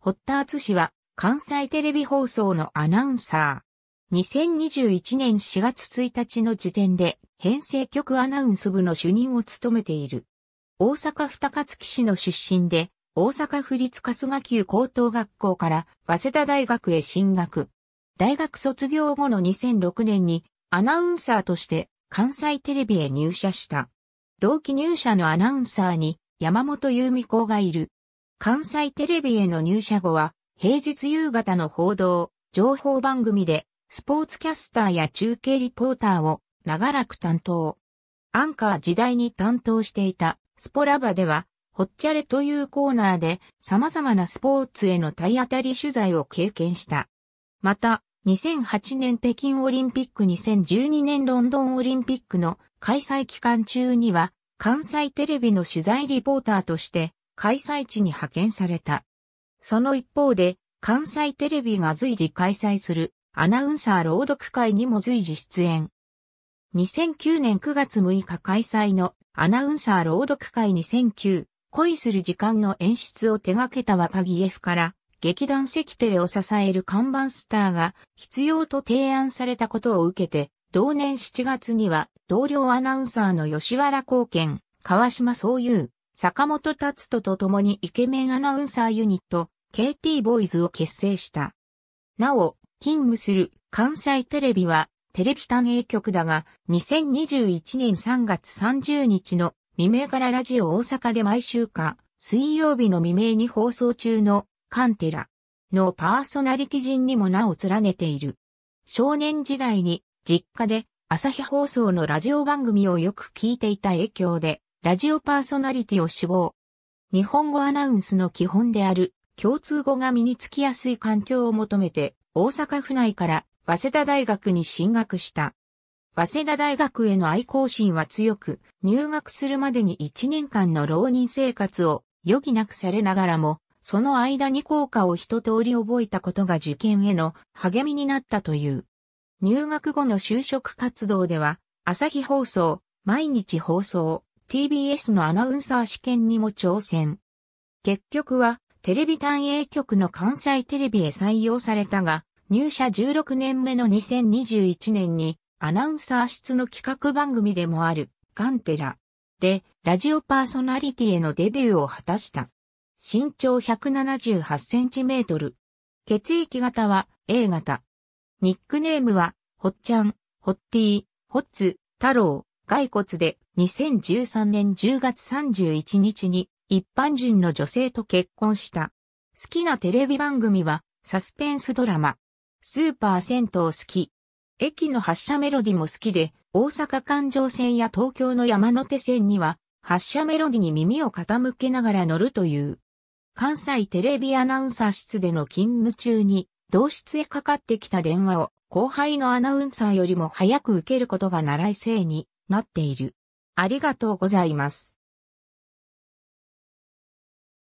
堀田敦氏は関西テレビ放送のアナウンサー。2021年4月1日の時点で編成局アナウンス部の主任を務めている。大阪二勝木市の出身で、大阪府立春日級高等学校から早稲田大学へ進学。大学卒業後の2006年にアナウンサーとして関西テレビへ入社した。同期入社のアナウンサーに山本由美子がいる。関西テレビへの入社後は、平日夕方の報道、情報番組で、スポーツキャスターや中継リポーターを長らく担当。アンカー時代に担当していたスポラバでは、ほっちゃれというコーナーで様々なスポーツへの体当たり取材を経験した。また、2008年北京オリンピック2012年ロンドンオリンピックの開催期間中には、関西テレビの取材リポーターとして開催地に派遣された。その一方で、関西テレビが随時開催するアナウンサー朗読会にも随時出演。2009年9月6日開催のアナウンサー朗読会2009恋する時間の演出を手掛けた若木 F から劇団キテレを支える看板スターが必要と提案されたことを受けて同年7月には同僚アナウンサーの吉原貢献、川島総優、坂本達人と共にイケメンアナウンサーユニット、KT ボーイズを結成した。なお、勤務する関西テレビは、テレビ単営局だが、2021年3月30日の未明からラジオ大阪で毎週か、水曜日の未明に放送中のカンテラのパーソナリティ陣にも名を連ねている。少年時代に実家で朝日放送のラジオ番組をよく聞いていた影響で、ラジオパーソナリティを志望。日本語アナウンスの基本である共通語が身につきやすい環境を求めて大阪府内から早稲田大学に進学した。早稲田大学への愛好心は強く、入学するまでに1年間の浪人生活を余儀なくされながらも、その間に効果を一通り覚えたことが受験への励みになったという。入学後の就職活動では、朝日放送、毎日放送、TBS のアナウンサー試験にも挑戦。結局は、テレビ単営局の関西テレビへ採用されたが、入社16年目の2021年に、アナウンサー室の企画番組でもある、ガンテラ。で、ラジオパーソナリティへのデビューを果たした。身長178センチメートル。血液型は A 型。ニックネームは、ほっちゃん、ほっティー、ほっつ、太郎。骸骨で2013年10月31日に一般人の女性と結婚した。好きなテレビ番組はサスペンスドラマ。スーパー銭湯好き。駅の発車メロディも好きで、大阪環状線や東京の山手線には発車メロディに耳を傾けながら乗るという。関西テレビアナウンサー室での勤務中に、同室へかかってきた電話を後輩のアナウンサーよりも早く受けることが習い性になっている。ありがとうございます。